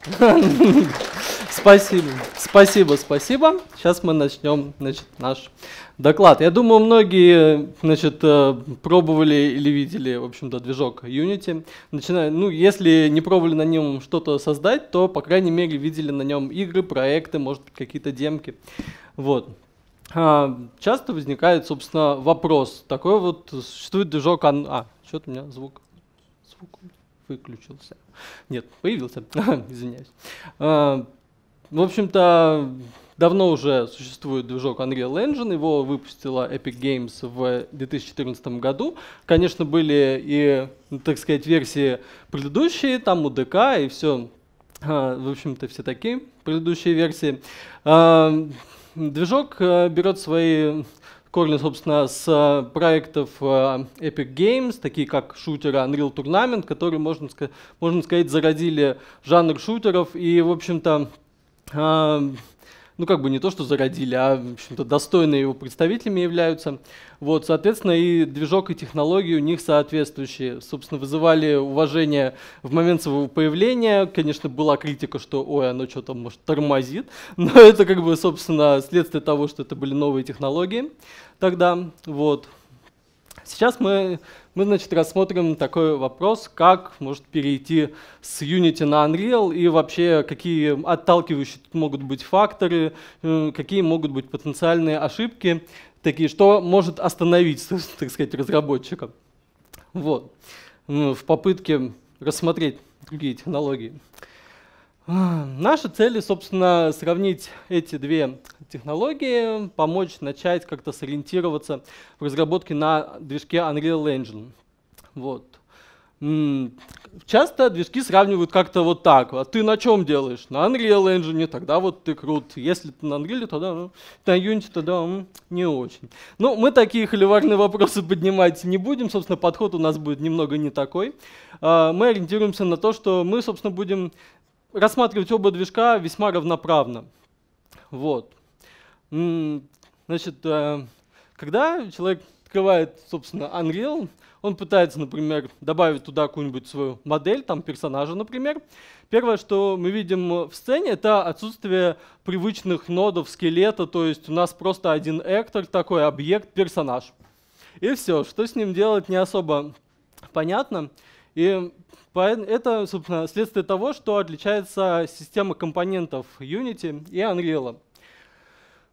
Спасибо, спасибо, спасибо. Сейчас мы начнем значит, наш доклад. Я думаю, многие значит, э, пробовали или видели, в общем-то, движок Unity. Начинаю, ну, если не пробовали на нем что-то создать, то, по крайней мере, видели на нем игры, проекты, может какие-то демки. Вот. А, часто возникает, собственно, вопрос. Такой вот, существует движок... А, что-то у меня звук... звук выключился. Нет, появился, извиняюсь. А, в общем-то, давно уже существует движок Unreal Engine, его выпустила Epic Games в 2014 году. Конечно, были и, ну, так сказать, версии предыдущие, там УДК и все, а, в общем-то, все такие предыдущие версии. А, движок э, берет свои корни, собственно, с э, проектов э, Epic Games, такие как шутеры Unreal Tournament, которые, можно, можно сказать, зародили жанр шутеров. И, в общем-то, э, ну, как бы не то, что зародили, а, в общем-то, достойные его представителями являются. Вот, соответственно, и движок, и технологии у них соответствующие. Собственно, вызывали уважение в момент своего появления. Конечно, была критика, что, ой, оно что-то, может, тормозит. Но это, как бы, собственно, следствие того, что это были новые технологии тогда. Вот. Сейчас мы, мы значит, рассмотрим такой вопрос, как может перейти с Unity на Unreal и вообще какие отталкивающие могут быть факторы, э, какие могут быть потенциальные ошибки, такие, что может остановить, так сказать, разработчика. Вот. Э, в попытке рассмотреть другие технологии. Наша цель, собственно, сравнить эти две технологии, помочь начать как-то сориентироваться в разработке на движке Unreal Engine. Вот. Часто движки сравнивают как-то вот так. А ты на чем делаешь? На Unreal Engine, тогда вот ты крут. Если ты на Unreal, тогда ну, на Unity, тогда ну, не очень. Ну, мы такие холиварные вопросы поднимать не будем. Собственно, подход у нас будет немного не такой. А, мы ориентируемся на то, что мы, собственно, будем рассматривать оба движка весьма равноправно. Вот. Значит, э, когда человек открывает, собственно, Unreal, он пытается, например, добавить туда какую-нибудь свою модель, там персонажа, например. Первое, что мы видим в сцене, это отсутствие привычных нодов скелета, то есть у нас просто один эктор, такой объект, персонаж. И все, что с ним делать не особо понятно. И это, собственно, следствие того, что отличается система компонентов Unity и Unreal.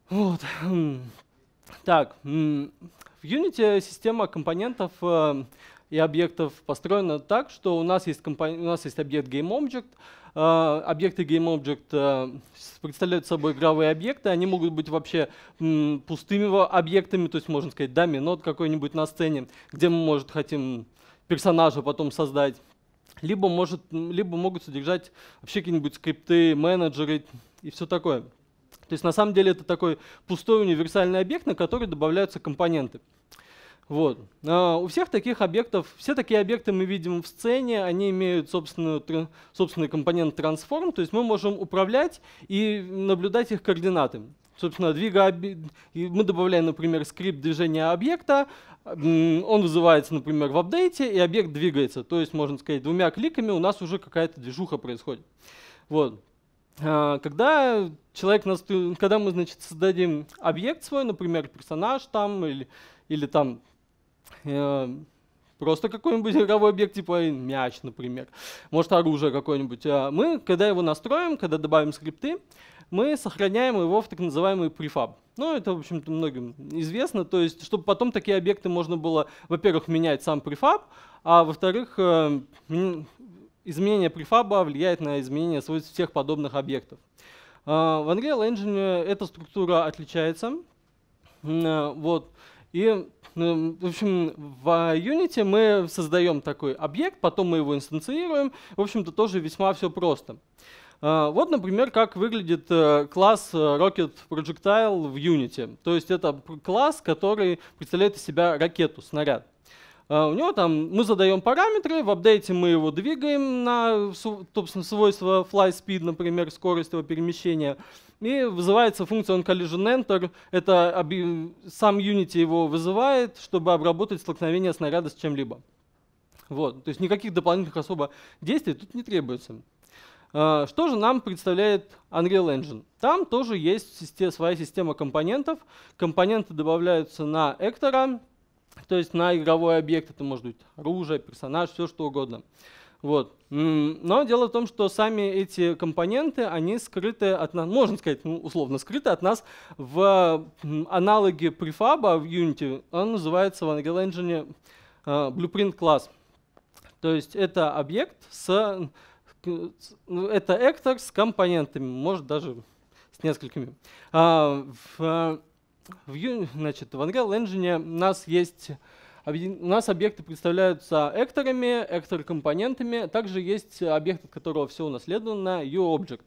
Вот. Так, в Unity система компонентов э, и объектов построена так, что у нас есть, компонент, у нас есть объект GameObject. Э, объекты GameObject э, представляют собой игровые объекты. Они могут быть вообще пустыми объектами, то есть, можно сказать, доминот какой-нибудь на сцене, где мы, может, хотим персонажа потом создать либо, может, либо могут содержать вообще какие-нибудь скрипты, менеджеры и все такое. То есть на самом деле это такой пустой универсальный объект, на который добавляются компоненты. Вот. А, у всех таких объектов, все такие объекты мы видим в сцене, они имеют собственную, тр, собственный компонент трансформ, то есть мы можем управлять и наблюдать их координаты собственно, двигая, мы добавляем, например, скрипт движения объекта, он вызывается, например, в апдейте, и объект двигается. То есть, можно сказать, двумя кликами у нас уже какая-то движуха происходит. Вот. А, когда, человек, когда мы значит, создадим объект свой, например, персонаж там или, или там э, просто какой-нибудь игровой объект, типа мяч, например, может оружие какое-нибудь, а мы, когда его настроим, когда добавим скрипты, мы сохраняем его в так называемый префаб. Ну, это, в общем-то, многим известно. То есть, чтобы потом такие объекты можно было, во-первых, менять сам префаб, а во-вторых, э, изменение префаба влияет на изменение свойств всех подобных объектов. Э, в Unreal Engine эта структура отличается. Э, вот. И, в общем, в Unity мы создаем такой объект, потом мы его инстанцируем. В общем-то, тоже весьма все просто. А, вот, например, как выглядит э, класс э, Rocket Projectile в Unity. То есть это класс, который представляет из себя ракету, снаряд. А, у него там мы задаем параметры, в апдейте мы его двигаем на собственно, свойство fly speed, например, скорость его перемещения. И вызывается функция on collision enter. Это сам Unity его вызывает, чтобы обработать столкновение снаряда с чем-либо. Вот. То есть никаких дополнительных особо действий тут не требуется. А, что же нам представляет Unreal Engine? Там тоже есть своя система компонентов. Компоненты добавляются на Эктора, то есть на игровой объект. Это может быть оружие, персонаж, все что угодно. Вот. Но дело в том, что сами эти компоненты, они скрыты от нас, можно сказать, ну, условно скрыты от нас в аналоге префаба в Unity. Он называется в Unreal Engine а, Blueprint класс. То есть это объект с ну, это эктор с компонентами, может даже с несколькими. А, в, в, значит, в Unreal Engine у нас есть у нас объекты представляются экторами, эктор-компонентами. Также есть объект, от которого все унаследовано, U-Object.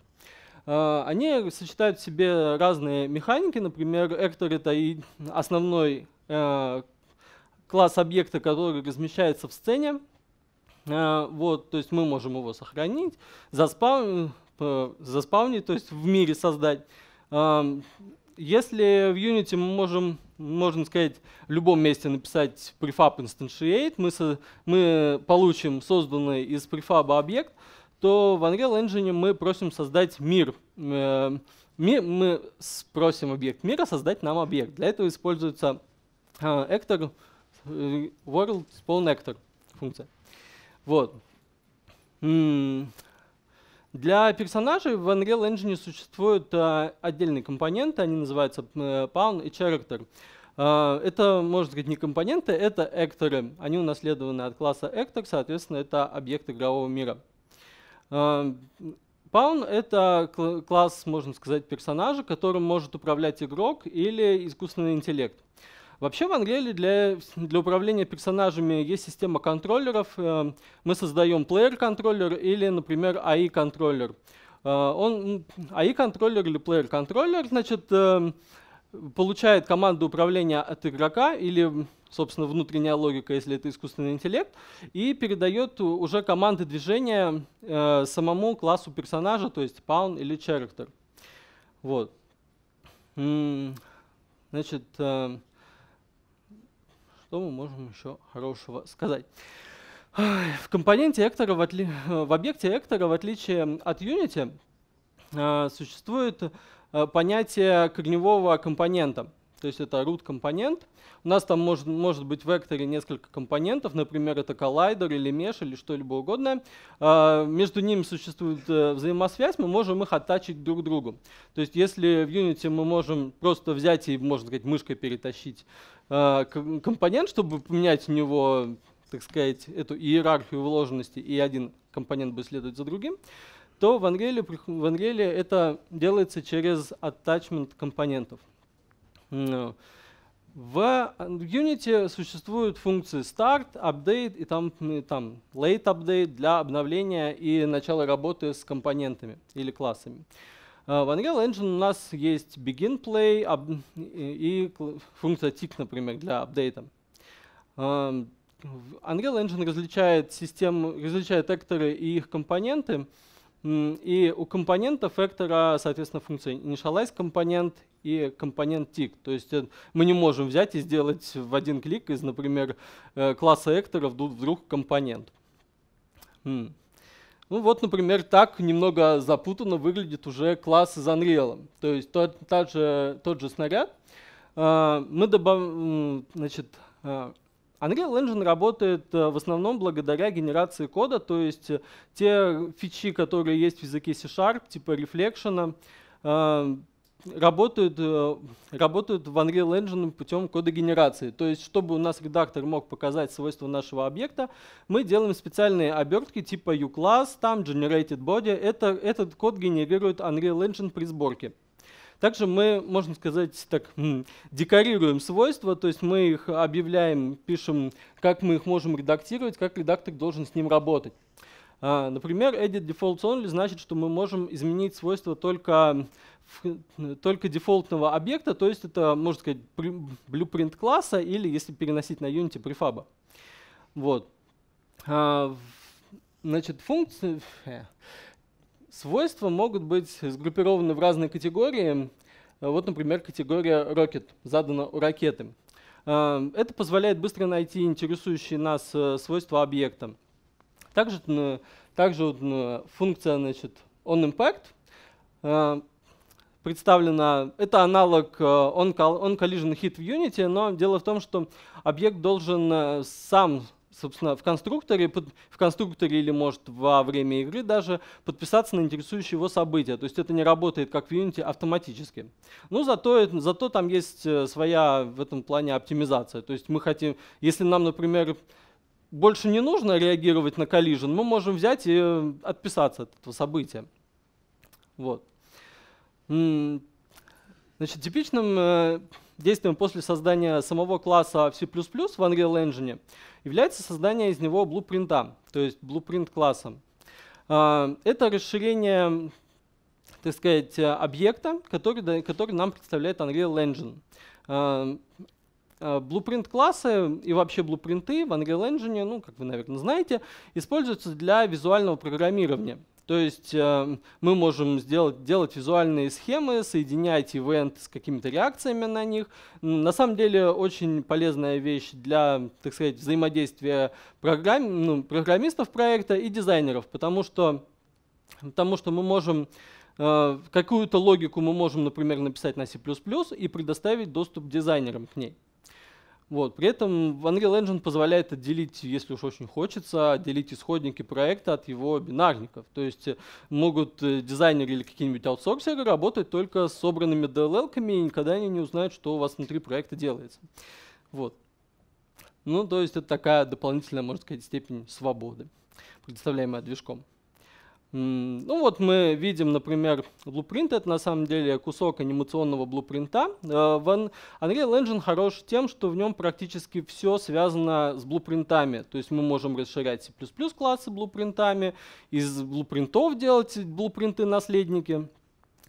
А, они сочетают в себе разные механики. Например, эктор — это и основной э, класс объекта, который размещается в сцене. Э, вот, то есть мы можем его сохранить, заспав... Э, заспавнить, то есть в мире создать. Эм, если в Unity мы можем, можно сказать, в любом месте написать prefab instantiate, мы, со... мы получим созданный из Prefab объект, то в Unreal Engine мы просим создать Мир, э, мы просим объект мира создать нам объект. Для этого используется actor, world spawn actor функция. Вот. Для персонажей в Unreal Engine существуют э, отдельные компоненты, они называются э, Pawn и Character. Э, это, можно сказать, не компоненты, это экторы. Они унаследованы от класса Actor, соответственно, это объект игрового мира. А, Pawn — это класс, можно сказать, персонажа, которым может управлять игрок или искусственный интеллект. Вообще в Unreal для, для управления персонажами есть система контроллеров. Э, мы создаем плеер-контроллер или, например, AI-контроллер. Э, он, AI-контроллер или плеер-контроллер, значит, э, получает команду управления от игрока или, собственно, внутренняя логика, если это искусственный интеллект, и передает уже команды движения самому классу персонажа, то есть паун или character. Вот. Значит, что мы можем еще хорошего сказать? В компоненте Эктора, в, отли... в объекте Эктора, в отличие от Unity, а, существует а, понятие корневого компонента – то есть это root компонент. У нас там может, может быть в векторе несколько компонентов, например, это коллайдер или меш или что-либо угодное. А, между ними существует э, взаимосвязь, мы можем их оттачить друг к другу. То есть если в Unity мы можем просто взять и, можно сказать, мышкой перетащить э, компонент, чтобы поменять у него, так сказать, эту иерархию вложенности, и один компонент будет следовать за другим, то в Unreal, в Unreal это делается через attachment компонентов. Ну. Э, в Unity существуют функции start, update и там, и там late update для обновления и начала работы с компонентами или классами. Э, в Unreal Engine у нас есть begin play и функция tick, например, для апдейта. Эм, Unreal Engine различает, систему, различает экторы и их компоненты. И у компонента эктора, соответственно, функция initialize компонент и компонент тик. То есть э, мы не можем взять и сделать в один клик из, например, э, класса экторов вдруг компонент. Ну вот, например, так немного запутанно выглядит уже класс из Unreal. То есть тот, тот, же, тот же снаряд. А, мы добавим, значит, а, Unreal Engine работает э, в основном благодаря генерации кода, то есть те фичи, которые есть в языке C-Sharp, типа рефлекшена, работают, э, работают в Unreal Engine путем кодогенерации, То есть, чтобы у нас редактор мог показать свойства нашего объекта, мы делаем специальные обертки типа uClass, там generated body. Это, этот код генерирует Unreal Engine при сборке. Также мы, можно сказать, так хм, декорируем свойства, то есть мы их объявляем, пишем, как мы их можем редактировать, как редактор должен с ним работать. А, например, edit defaults only значит, что мы можем изменить свойства только Э, только дефолтного объекта, то есть это, можно сказать, blueprint класса или, если переносить на Unity, префаба. Вот. А, значит, функции, э, свойства могут быть сгруппированы в разные категории. Вот, например, категория Rocket задана у ракеты. А, это позволяет быстро найти интересующие нас э, свойства объекта. Также, также функция значит, onImpact а, представлена, это аналог onCollision э, hit в Unity, но дело в том, что объект должен э, сам собственно, в конструкторе, в конструкторе или, может, во время игры даже подписаться на интересующие его события. То есть это не работает, как в Unity, автоматически. Но ну, зато, зато там есть э, своя в этом плане оптимизация. То есть мы хотим, если нам, например, больше не нужно реагировать на collision, мы можем взять и отписаться от этого события. Вот. Значит, типичным э, действием после создания самого класса C++ в Unreal Engine является создание из него блупринта, то есть блупринт класса. Э, это расширение, так сказать, э, объекта, который, который нам представляет Unreal Engine. Blueprint классы и вообще блупринты в Unreal Engine, ну, как вы, наверное, знаете, используются для визуального программирования. То есть эм, мы можем сделать, делать визуальные схемы, соединять ивент с какими-то реакциями на них. На самом деле очень полезная вещь для, так сказать, взаимодействия программ, ну, программистов проекта и дизайнеров, потому что, потому что мы можем э, какую-то логику мы можем, например, написать на C++ и предоставить доступ дизайнерам к ней. Вот. При этом Unreal Engine позволяет отделить, если уж очень хочется, отделить исходники проекта от его бинарников. То есть э, могут э, дизайнеры или какие-нибудь аутсорсеры работать только с собранными DLL-ками и никогда они не узнают, что у вас внутри проекта делается. Вот. Ну, то есть это такая дополнительная, можно сказать, степень свободы, предоставляемая движком. Ну вот мы видим, например, Blueprint. Это на самом деле кусок анимационного блупринта. Э, в Unreal Engine хорош тем, что в нем практически все связано с блупринтами. То есть мы можем расширять C++ классы блупринтами, из блупринтов делать блупринты-наследники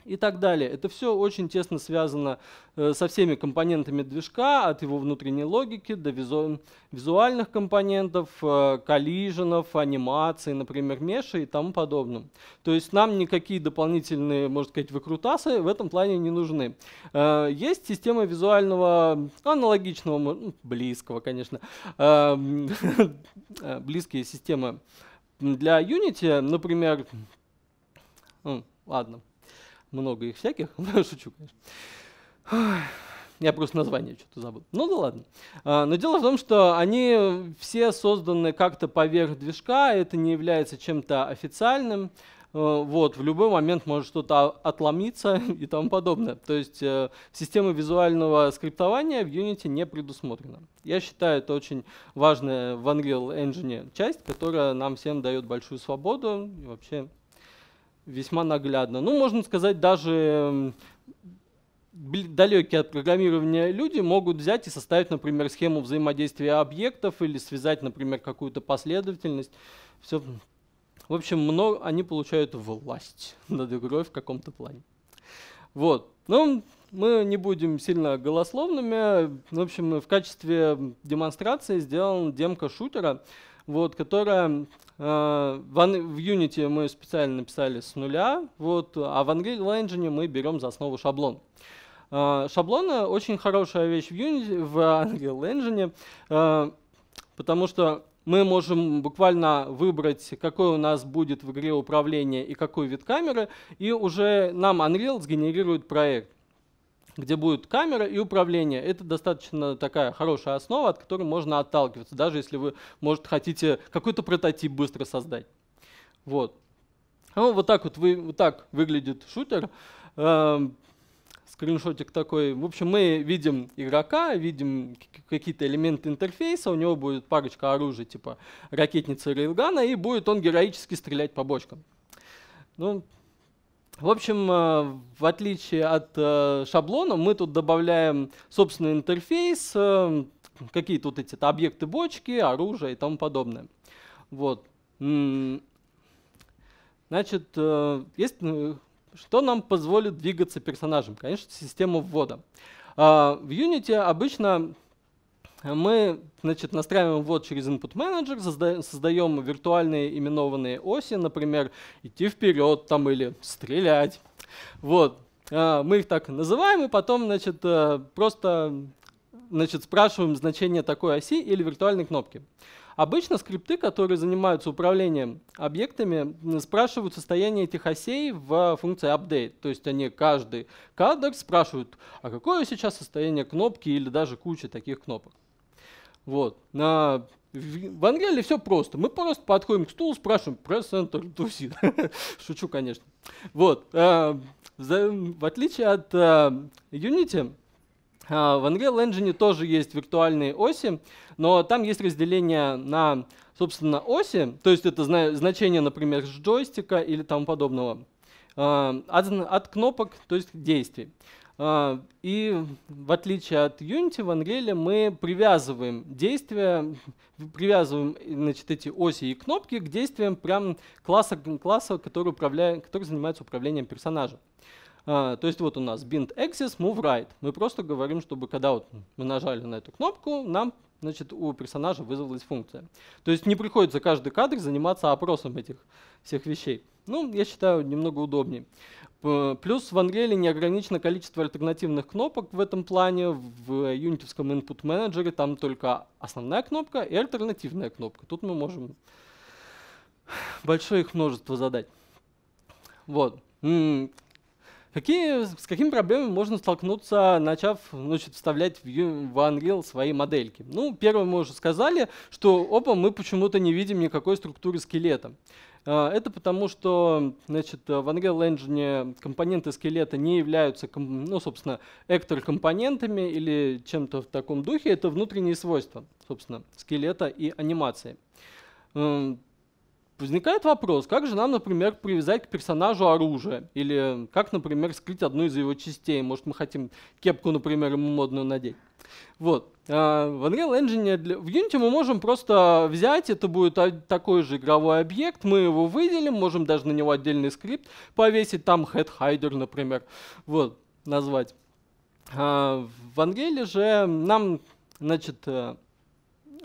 и так далее. Это все очень тесно связано э, со всеми компонентами движка, от его внутренней логики до визу, визуальных компонентов, э, коллиженов, анимации, например, меша и тому подобное. То есть нам никакие дополнительные, можно сказать, выкрутасы в этом плане не нужны. Э, есть система визуального, аналогичного, ну, близкого, конечно, близкие системы для Unity, например, ладно, много их всяких, шучу, конечно. Я просто название что-то забыл. Ну да ладно. А, но дело в том, что они все созданы как-то поверх движка, это не является чем-то официальным. Э, вот, в любой момент может что-то отломиться и тому подобное. То есть э, система визуального скриптования в Unity не предусмотрена. Я считаю, это очень важная в Unreal Engine часть, которая нам всем дает большую свободу и вообще весьма наглядно. Ну, можно сказать, даже далекие от программирования люди могут взять и составить, например, схему взаимодействия объектов или связать, например, какую-то последовательность. Все. В общем, много, они получают власть над игрой в каком-то плане. Вот. Ну, мы не будем сильно голословными. В общем, в качестве демонстрации сделан демка шутера вот, которая э, в, в Unity мы специально написали с нуля, вот, а в Unreal Engine мы берем за основу шаблон. Э, шаблоны очень хорошая вещь в, Unity, в Unreal Engine, э, потому что мы можем буквально выбрать, какой у нас будет в игре управление и какой вид камеры, и уже нам Unreal сгенерирует проект где будет камера и управление. Это достаточно такая хорошая основа, от которой можно отталкиваться, даже если вы, может, хотите какой-то прототип быстро создать. Вот. Ну, вот так вот, вы, вот так выглядит шутер. Эм, скриншотик такой. В общем, мы видим игрока, видим какие-то элементы интерфейса, у него будет парочка оружия типа ракетницы рейлгана, и будет он героически стрелять по бочкам. Ну, в общем, э, в отличие от э, шаблона, мы тут добавляем собственный интерфейс, э, какие тут эти объекты бочки, оружие и тому подобное. Вот. Значит, есть, ну, что нам позволит двигаться персонажем? Конечно, система ввода. А, в Unity обычно мы значит, настраиваем вот через Input Manager, создаем виртуальные именованные оси, например, идти вперед там или стрелять. Вот. А, мы их так называем, и потом значит, э, просто значит, спрашиваем значение такой оси или виртуальной кнопки. Обычно скрипты, которые занимаются управлением объектами, спрашивают состояние этих осей в функции update. То есть они каждый кадр спрашивают, а какое сейчас состояние кнопки или даже куча таких кнопок. Вот. На... В Ангеле все просто. Мы просто подходим к стулу, спрашиваем пресс enter тусит. Шучу, конечно. Вот. Э, в отличие от э, Unity, э, в Unreal Engine тоже есть виртуальные оси, но там есть разделение на, собственно, оси, то есть это значение, например, джойстика или тому подобного, от, от кнопок, то есть действий. А, и в отличие от Unity, в Unreal мы привязываем действия, привязываем значит, эти оси и кнопки к действиям прям класса, класса который, управляет, который занимается управлением персонажа. А, то есть вот у нас bind axis, move right. Мы просто говорим, чтобы когда вот мы нажали на эту кнопку, нам значит, у персонажа вызвалась функция. То есть не приходится каждый кадр заниматься опросом этих всех вещей. Ну, я считаю, немного удобнее. Э, плюс в Unreal неограничено количество альтернативных кнопок в этом плане. В юнитовском input менеджере там только основная кнопка и альтернативная кнопка. Тут мы можем большое их множество задать. Вот. Какие, с какими проблемами можно столкнуться, начав значит, вставлять в, в Unreal свои модельки? Ну, первое мы уже сказали, что опа, мы почему-то не видим никакой структуры скелета. А, это потому, что значит, в Unreal Engine компоненты скелета не являются, ну, собственно, эктор-компонентами или чем-то в таком духе. Это внутренние свойства, собственно, скелета и анимации. Возникает вопрос, как же нам, например, привязать к персонажу оружие? Или как, например, скрыть одну из его частей? Может, мы хотим кепку, например, ему модную надеть? Вот. А, в Unreal Engine, для... в Unity мы можем просто взять, это будет такой же игровой объект, мы его выделим, можем даже на него отдельный скрипт повесить, там headhider, например, вот, назвать. А, в Unreal же нам, значит, э,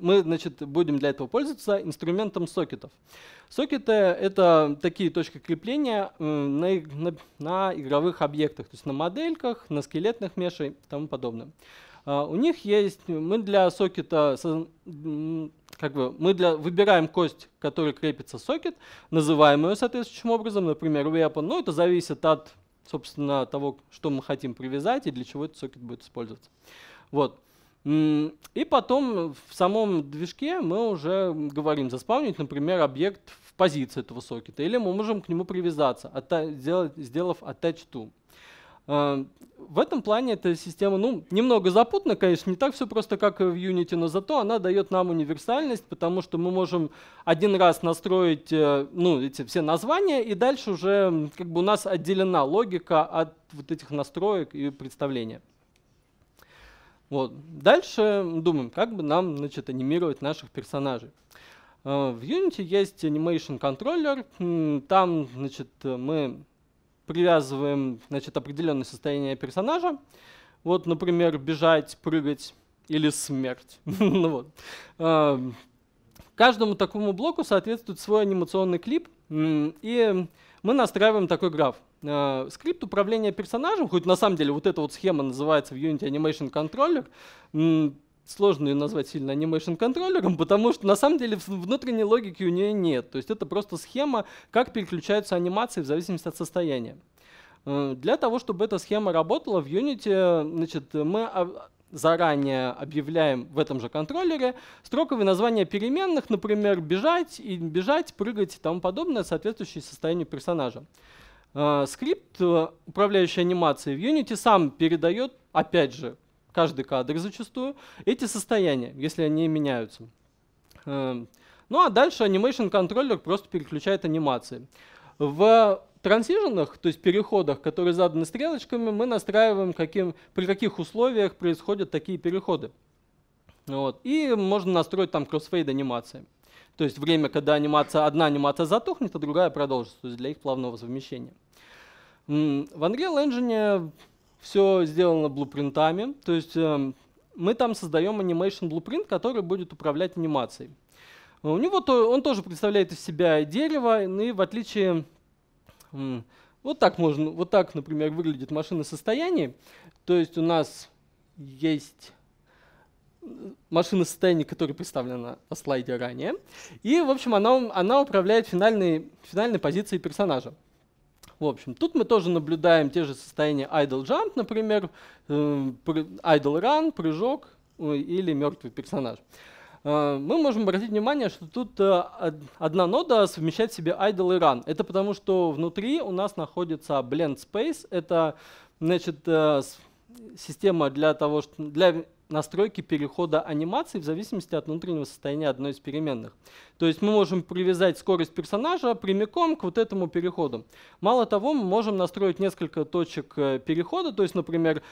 мы значит, будем для этого пользоваться инструментом сокетов. Сокеты — это такие точки крепления на, на, на игровых объектах, то есть на модельках, на скелетных мешах и тому подобное. А, у них есть, мы для сокета, как бы, мы для, выбираем кость, к которой крепится сокет, называем ее соответствующим образом, например, weapon, но ну, это зависит от, собственно, того, что мы хотим привязать и для чего этот сокет будет использоваться. Вот. И потом в самом движке мы уже говорим заспавнить, например, объект в позиции этого сокета, или мы можем к нему привязаться, сделав attach to. Э, в этом плане эта система ну, немного запутана, конечно, не так все просто, как в Unity, но зато она дает нам универсальность, потому что мы можем один раз настроить э, ну, эти все названия, и дальше уже как бы у нас отделена логика от вот этих настроек и представления. Вот. Дальше думаем, как бы нам значит, анимировать наших персонажей. Э, в Unity есть Animation Controller, там значит, мы привязываем значит, определенное состояние персонажа. Вот, например, бежать, прыгать или смерть. Ну вот. Э, каждому такому блоку соответствует свой анимационный клип, и мы настраиваем такой граф э, скрипт управления персонажем, хоть на самом деле вот эта вот схема называется в Unity Animation Controller, сложно ее назвать сильно Animation Controller, потому что на самом деле внутренней логики у нее нет. То есть это просто схема, как переключаются анимации в зависимости от состояния. Э, для того, чтобы эта схема работала в Unity, значит, мы заранее объявляем в этом же контроллере строковые названия переменных, например, бежать, и бежать, прыгать и тому подобное, соответствующие состоянию персонажа. А, скрипт, э, управляющий анимацией в Unity, сам передает, опять же, каждый кадр зачастую, эти состояния, если они меняются. Э, ну а дальше Animation Controller просто переключает анимации. В трансиженах, то есть переходах, которые заданы стрелочками, мы настраиваем, каким, при каких условиях происходят такие переходы. Вот. И можно настроить там кроссфейд анимации. То есть время, когда анимация, одна анимация затухнет, а другая продолжится, то есть для их плавного совмещения. В Unreal Engine все сделано блупринтами, то есть э, мы там создаем animation blueprint, который будет управлять анимацией. Э, у него то, он тоже представляет из себя дерево, ну и в отличие вот так можно, вот так, например, выглядит машина состояния. То есть у нас есть э, машина состояния, которая представлена на слайде ранее. И, в общем, она, она управляет финальной, финальной позицией персонажа. В общем, тут мы тоже наблюдаем те же состояния idle jump, например, эм, idle run, прыжок э, или мертвый персонаж. Э, мы можем обратить внимание, что тут э, одна нода совмещает в себе idle и run. Это потому, что внутри у нас находится blend space. Это значит, система для того, что для настройки перехода анимации в зависимости от внутреннего состояния одной из переменных. То есть мы можем привязать скорость персонажа прямиком к вот этому переходу. Мало того, мы можем настроить несколько точек э, перехода, то есть, например,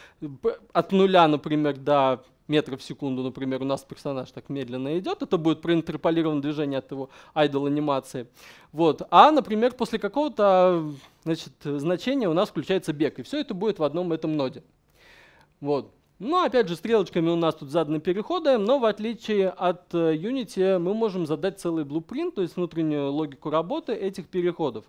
от нуля, например, до метров в секунду, например, у нас персонаж так медленно идет, это будет проинтерполировано движение от его айдол анимации. Вот. А, например, после какого-то значит, значения у нас включается бег, и все это будет в одном этом ноде. Вот. Но ну, опять же стрелочками у нас тут заданы переходы, но в отличие от э, Unity мы можем задать целый blueprint, то есть внутреннюю логику работы этих переходов.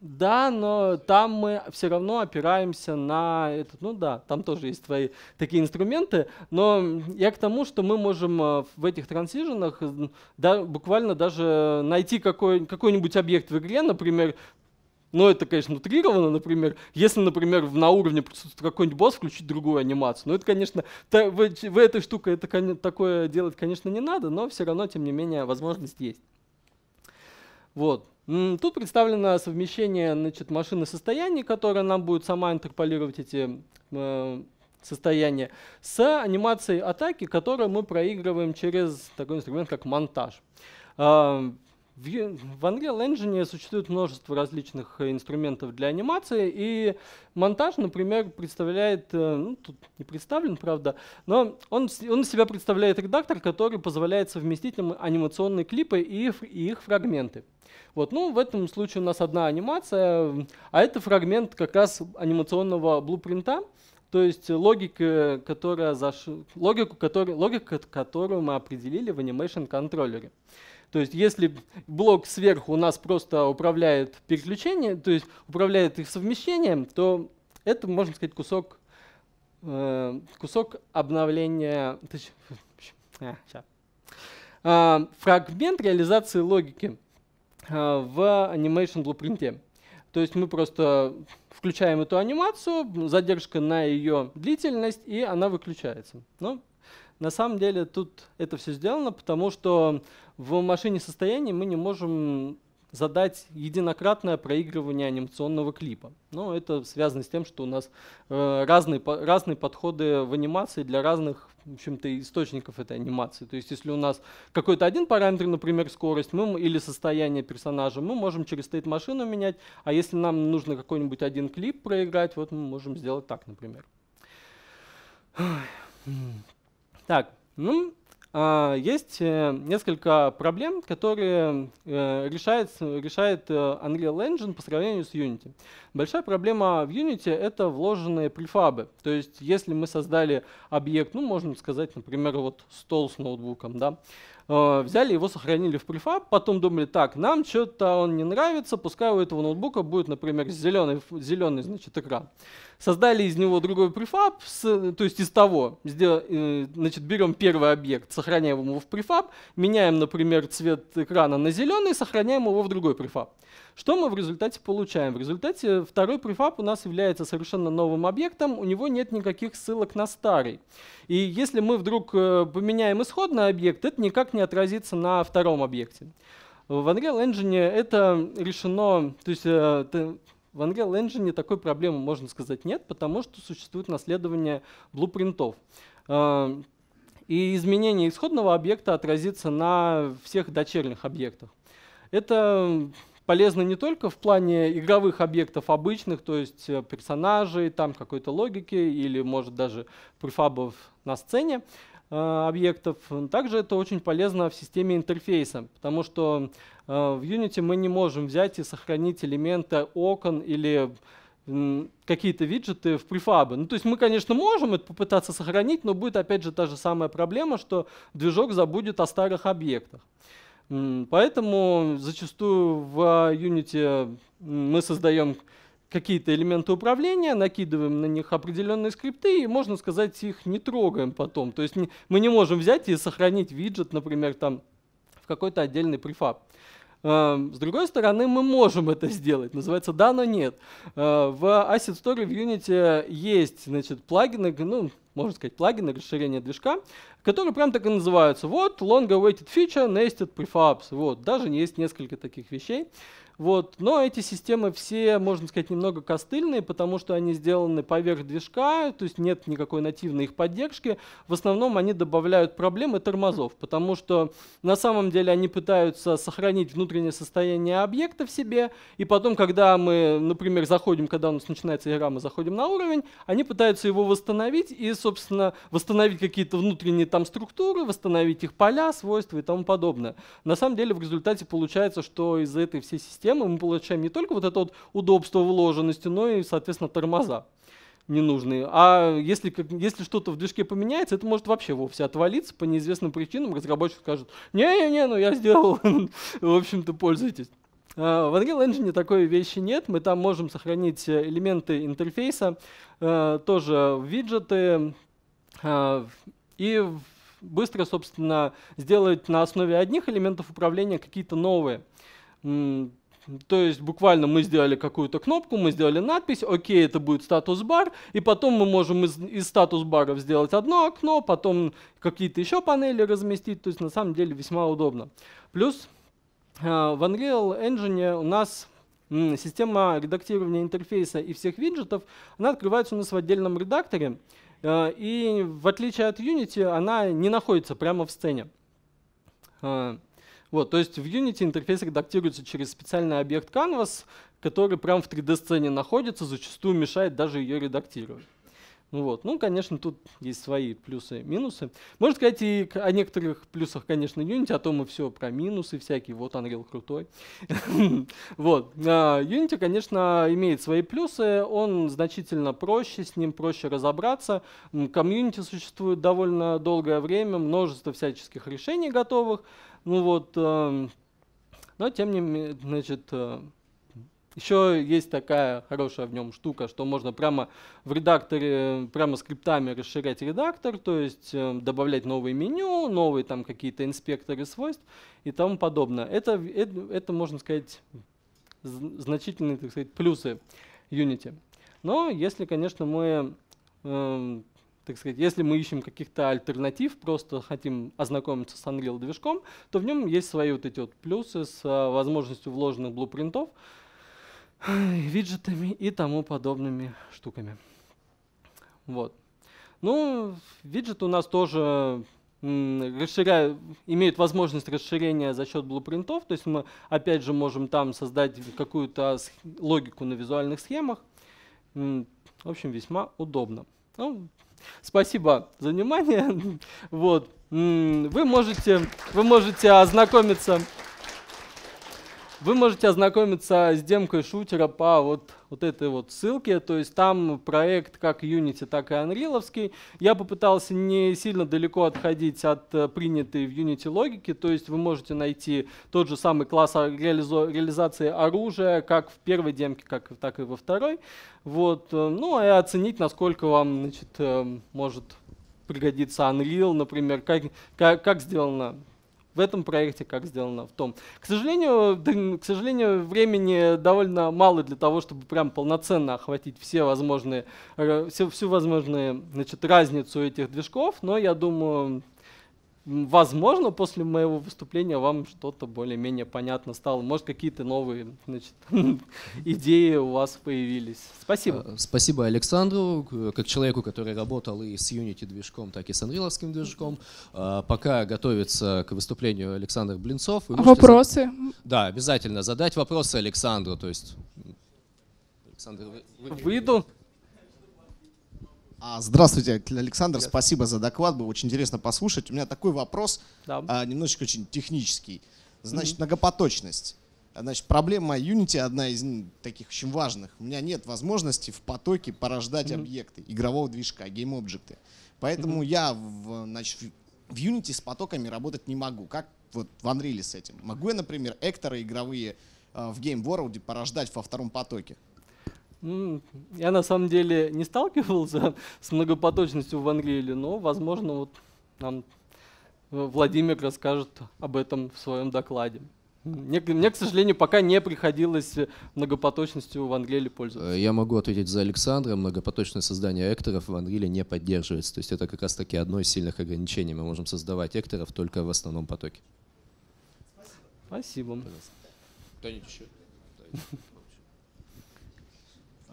Да, но там мы все равно опираемся на этот, ну да, там тоже есть твои такие инструменты, но я к тому, что мы можем э, в этих трансиженах да, буквально даже найти какой, какой-нибудь объект в игре, например, но ну, это, конечно, утрировано, например. Если, например, на уровне присутствует какой-нибудь босс, включить другую анимацию. Ну, это, конечно, та, в, в этой штуке это, кон, такое делать, конечно, не надо, но все равно, тем не менее, возможность есть. Вот. Тут представлено совмещение значит, машины состояний, которая нам будет сама интерполировать эти э, состояния, с анимацией атаки, которую мы проигрываем через такой инструмент, как монтаж. В Unreal Engine существует множество различных э, инструментов для анимации, и монтаж, например, представляет, э, ну, тут не представлен, правда, но он, он из себя представляет редактор, который позволяет совместить анимационные клипы и, и их фрагменты. Вот, ну, в этом случае у нас одна анимация, а это фрагмент как раз анимационного блупринта, то есть логика, которая заш... логику, который... логика, которую мы определили в Animation контроллере. То есть если блок сверху у нас просто управляет переключением, то есть управляет их совмещением, то это, можно сказать, кусок, э, кусок обновления, точ, э, фрагмент реализации логики э, в Animation Blueprint. То есть мы просто включаем эту анимацию, задержка на ее длительность, и она выключается. Ну, на самом деле тут это все сделано, потому что в машине состояния мы не можем задать единократное проигрывание анимационного клипа. Но это связано с тем, что у нас э, разные, по, разные подходы в анимации для разных в общем-то, источников этой анимации. То есть, если у нас какой-то один параметр, например, скорость мы, или состояние персонажа, мы можем через стейт-машину менять, а если нам нужно какой-нибудь один клип проиграть, вот мы можем сделать так, например. Так, ну, а, есть э, несколько проблем, которые э, решает, решает э, Unreal Engine по сравнению с Unity. Большая проблема в Unity — это вложенные префабы. То есть если мы создали объект, ну, можно сказать, например, вот стол с ноутбуком, да, взяли его, сохранили в префаб, потом думали, так, нам что-то он не нравится, пускай у этого ноутбука будет, например, зеленый, зеленый значит, экран создали из него другой префаб, то есть из того, сдел, э, значит, берем первый объект, сохраняем его в префаб, меняем, например, цвет экрана на зеленый, сохраняем его в другой префаб. Что мы в результате получаем? В результате второй префаб у нас является совершенно новым объектом, у него нет никаких ссылок на старый. И если мы вдруг э, поменяем исходный объект, это никак не отразится на втором объекте. В Unreal Engine это решено, то есть э, в Unreal Engine такой проблемы, можно сказать, нет, потому что существует наследование блупринтов. А, и изменение исходного объекта отразится на всех дочерних объектах. Это полезно не только в плане игровых объектов обычных, то есть э, персонажей, там какой-то логики или, может, даже префабов на сцене, Э, объектов. Также это очень полезно в системе интерфейса, потому что э, в Unity мы не можем взять и сохранить элементы окон или какие-то виджеты в префабы. Ну, то есть мы, конечно, можем это попытаться сохранить, но будет опять же та же самая проблема, что движок забудет о старых объектах. Поэтому зачастую в Unity мы создаем какие-то элементы управления, накидываем на них определенные скрипты и, можно сказать, их не трогаем потом. То есть не, мы не можем взять и сохранить виджет, например, там в какой-то отдельный префаб. Эм, с другой стороны, мы можем это сделать. Называется да, но нет. Э, в Asset Store в Unity есть значит, плагины, ну, можно сказать, плагины расширения движка, которые прям так и называются. Вот, long-awaited feature, nested prefabs. Вот, даже есть несколько таких вещей. Вот. Но эти системы все, можно сказать, немного костыльные, потому что они сделаны поверх движка, то есть нет никакой нативной их поддержки. В основном они добавляют проблемы тормозов, потому что на самом деле они пытаются сохранить внутреннее состояние объекта в себе, и потом, когда мы, например, заходим, когда у нас начинается игра, мы заходим на уровень, они пытаются его восстановить и, собственно, восстановить какие-то внутренние там структуры, восстановить их поля, свойства и тому подобное. На самом деле в результате получается, что из-за этой всей системы системы мы получаем не только вот это вот удобство вложенности, но и, соответственно, тормоза ненужные. А если, если что-то в движке поменяется, это может вообще вовсе отвалиться по неизвестным причинам. Разработчик скажет, не-не-не, ну я сделал, в общем-то, пользуйтесь. А, в Unreal Engine такой вещи нет. Мы там можем сохранить э, элементы интерфейса, э, тоже виджеты, э, и быстро, собственно, сделать на основе одних элементов управления какие-то новые. То есть буквально мы сделали какую-то кнопку, мы сделали надпись, окей, это будет статус-бар, и потом мы можем из, из статус-баров сделать одно окно, потом какие-то еще панели разместить, то есть на самом деле весьма удобно. Плюс э, в Unreal Engine у нас система редактирования интерфейса и всех виджетов, она открывается у нас в отдельном редакторе, э, и в отличие от Unity она не находится прямо в сцене. Э, вот, то есть в Unity интерфейс редактируется через специальный объект Canvas, который прям в 3D-сцене находится, зачастую мешает даже ее редактировать. Ну вот, ну, конечно, тут есть свои плюсы и минусы. Можно сказать и о некоторых плюсах, конечно, Unity, а то мы все про минусы всякие, вот Unreal крутой. вот, а, Unity, конечно, имеет свои плюсы, он значительно проще, с ним проще разобраться. Комьюнити существует довольно долгое время, множество всяческих решений готовых. Ну вот, эм, но тем не менее, значит, э, еще есть такая хорошая в нем штука, что можно прямо в редакторе, прямо скриптами расширять редактор, то есть э, добавлять новые меню, новые там какие-то инспекторы свойств и тому подобное. Это, это, это можно сказать, значительные, так сказать, плюсы Unity. Но если, конечно, мы эм, так сказать, если мы ищем каких-то альтернатив, просто хотим ознакомиться с Unreal движком, то в нем есть свои вот эти вот плюсы с а, возможностью вложенных блупринтов, виджетами и тому подобными штуками. Вот. Ну, виджет у нас тоже расширяют, имеют возможность расширения за счет блупринтов, то есть мы опять же можем там создать какую-то логику на визуальных схемах. В общем, весьма удобно. Ну, Спасибо за внимание. Вот. Вы можете, вы можете ознакомиться вы можете ознакомиться с демкой шутера по вот, вот этой вот ссылке. То есть там проект как Unity, так и Unreal. Я попытался не сильно далеко отходить от э, принятой в Unity логики. То есть вы можете найти тот же самый класс реализации оружия, как в первой демке, как, так и во второй. Вот. Э, ну и оценить, насколько вам значит, э, может пригодится Unreal, например, как, как, как сделано в этом проекте, как сделано в том. К сожалению, да, к сожалению, времени довольно мало для того, чтобы прям полноценно охватить все возможные, э, все, всю возможную значит, разницу этих движков, но я думаю, Возможно, после моего выступления вам что-то более-менее понятно стало. Может, какие-то новые значит, идеи у вас появились. Спасибо. А, спасибо Александру, как человеку, который работал и с Unity движком, так и с Unreal движком. А, пока готовится к выступлению Александр Блинцов. Вопросы? Зад... Да, обязательно задать вопросы Александру. То есть, Александр, вы... выйду. А, здравствуйте, Александр. Привет. Спасибо за доклад. Было очень интересно послушать. У меня такой вопрос, да. А, немножечко очень технический. Значит, mm-hmm. многопоточность. Значит, проблема Unity одна из таких очень важных. У меня нет возможности в потоке порождать mm-hmm. объекты игрового движка, гейм-объекты. Поэтому mm-hmm. я в, значит, в Unity с потоками работать не могу. Как вот в Unreal с этим? Могу я, например, экторы игровые а, в Game World порождать во втором потоке? Я на самом деле не сталкивался с многопоточностью в Евангелии, но, возможно, вот нам э, Владимир расскажет об этом в своем докладе. Мне, мне, к сожалению, пока не приходилось многопоточностью в Ангеле пользоваться. Э, я могу ответить за Александра. Многопоточное создание экторов в Ангеле не поддерживается. То есть это как раз-таки одно из сильных ограничений. Мы можем создавать экторов только в основном потоке. Спасибо. Спасибо. Кто-нибудь еще?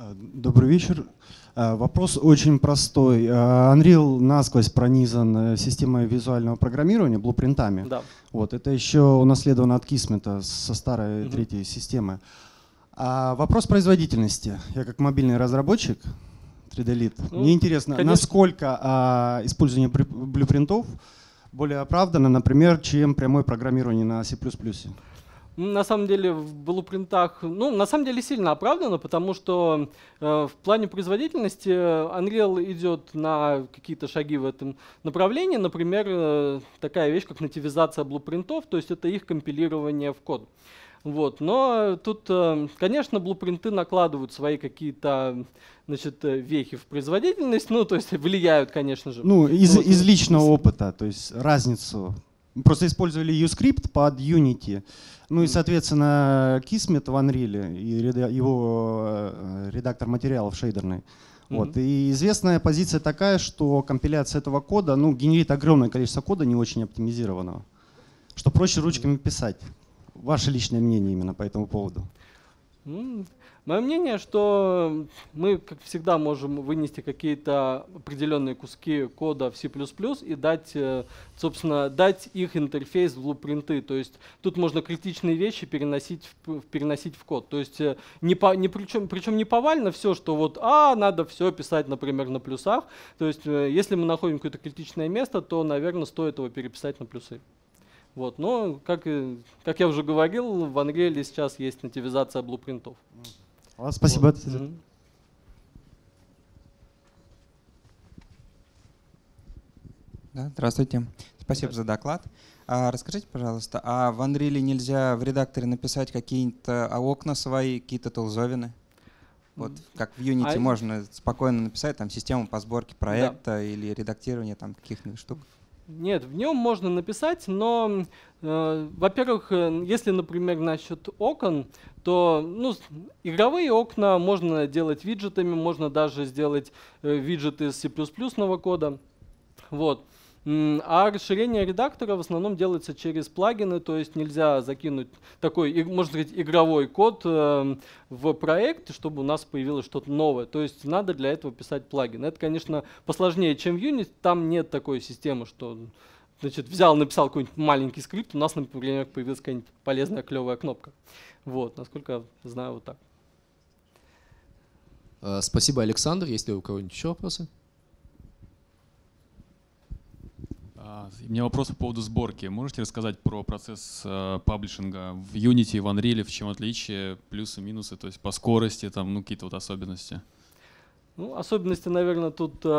А, добрый вечер. А, вопрос очень простой. А, Unreal насквозь пронизан э, системой визуального программирования, блупринтами. Да. Вот, это еще унаследовано от Кисмета со старой угу. третьей системы. А вопрос производительности. Я как мобильный разработчик 3D-лид. Ну, Мне интересно, конечно. насколько а, использование блюпринтов более оправдано, например, чем прямое программирование на C++ на самом деле в блупринтах, ну, на самом деле сильно оправдано, потому что э, в плане производительности э, Unreal идет на какие-то шаги в этом направлении. Например, э, такая вещь, как нативизация блупринтов, то есть это их компилирование в код. Вот. Но тут, э, конечно, блупринты накладывают свои какие-то значит, э, вехи в производительность, ну, то есть влияют, конечно же. Ну, из, вот. из личного опыта, то есть разницу Просто использовали U-скрипт под Unity. Ну и, соответственно, Kismet в Unreal и его э, редактор материалов шейдерный. Вот. И известная позиция такая, что компиляция этого кода ну, генерит огромное количество кода, не очень оптимизированного, что проще ручками писать. Ваше личное мнение именно по этому поводу? Ну, Мое мнение, что мы, как всегда, можем вынести какие-то определенные куски кода в C++ и дать, э, собственно, дать их интерфейс в блупринты. То есть тут можно критичные вещи переносить в, переносить в код. То есть э, не по, не причем, причем не повально все, что вот, а, надо все писать, например, на плюсах. То есть э, если мы находим какое-то критичное место, то, наверное, стоит его переписать на плюсы. Вот. Но, как, как я уже говорил, в Unreal сейчас есть нативизация блупринтов. Mm-hmm. А, спасибо. Вот. Да, здравствуйте. Спасибо за доклад. А расскажите, пожалуйста, а в Unreal нельзя в редакторе написать какие-то а окна свои, какие-то толзовины? Вот как в Unity а... можно спокойно написать там систему по сборке проекта да. или редактирование там каких нибудь штук. Нет, в нем можно написать, но, э, во-первых, э, если, например, насчет окон, то ну, игровые окна можно делать виджетами, можно даже сделать э, виджеты из C++ кода. Вот. А расширение редактора в основном делается через плагины, то есть нельзя закинуть такой, можно сказать, игровой код э, в проект, чтобы у нас появилось что-то новое. То есть надо для этого писать плагин. Это, конечно, посложнее, чем Unity. Там нет такой системы, что значит, взял, написал какой-нибудь маленький скрипт, у нас, например, появилась какая-нибудь полезная клевая кнопка. Вот, насколько знаю, вот так. Э, спасибо, Александр. Есть ли у кого-нибудь еще вопросы? А, у меня вопрос по поводу сборки. Можете рассказать про процесс э, паблишинга в Unity, в Unreal, в чем отличие, плюсы, минусы, то есть по скорости, там, ну, какие-то вот особенности? Ну, особенности, наверное, тут э,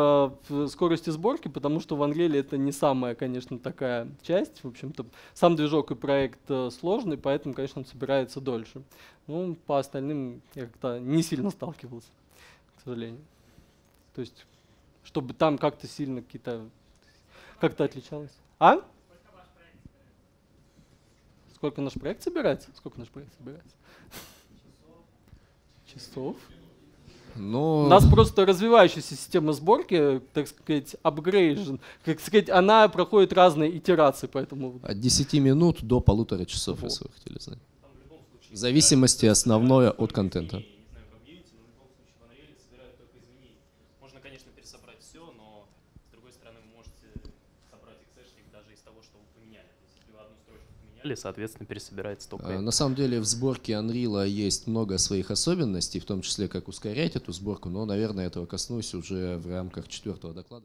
в скорости сборки, потому что в Unreal это не самая, конечно, такая часть. В общем-то, сам движок и проект э, сложный, поэтому, конечно, он собирается дольше. Ну, по остальным я как-то не сильно сталкивался, к сожалению. То есть, чтобы там как-то сильно какие-то как-то отличалось. А? Сколько наш проект собирается? Сколько наш проект собирается? Часов? Но... Ну, У нас просто развивающаяся система сборки, так сказать, апгрейжен, как сказать, она проходит разные итерации, поэтому... От 10 минут до полутора часов, вот. если вы хотели знать. В зависимости основное от контента. поменяли, соответственно, пересобирается только. А, на самом деле в сборке Unreal есть много своих особенностей, в том числе как ускорять эту сборку, но, наверное, этого коснусь уже в рамках четвертого доклада.